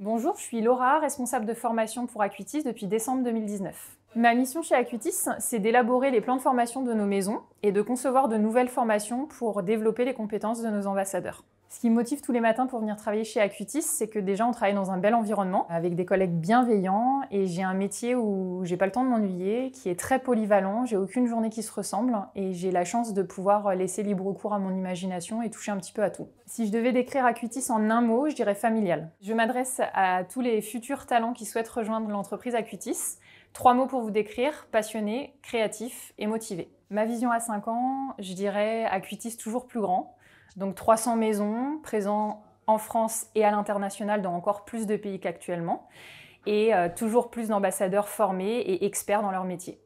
Bonjour, je suis Laura, responsable de formation pour Acuitis depuis décembre 2019. Ma mission chez Acuitis, c'est d'élaborer les plans de formation de nos maisons et de concevoir de nouvelles formations pour développer les compétences de nos ambassadeurs. Ce qui me motive tous les matins pour venir travailler chez Acutis, c'est que déjà on travaille dans un bel environnement avec des collègues bienveillants et j'ai un métier où j'ai pas le temps de m'ennuyer, qui est très polyvalent, j'ai aucune journée qui se ressemble et j'ai la chance de pouvoir euh, laisser libre cours à mon imagination et toucher un petit peu à tout. Si je devais décrire Acutis en un mot, je dirais familial. Je m'adresse à tous les futurs talents qui souhaitent rejoindre l'entreprise Acutis. Trois mots pour vous décrire, passionné, créatif et motivé. Ma vision à 5 ans, je dirais Acutis toujours plus grand, donc 300 maisons présentes en France et à l'international dans encore plus de pays qu'actuellement et euh, toujours plus d'ambassadeurs formés et experts dans leur métier.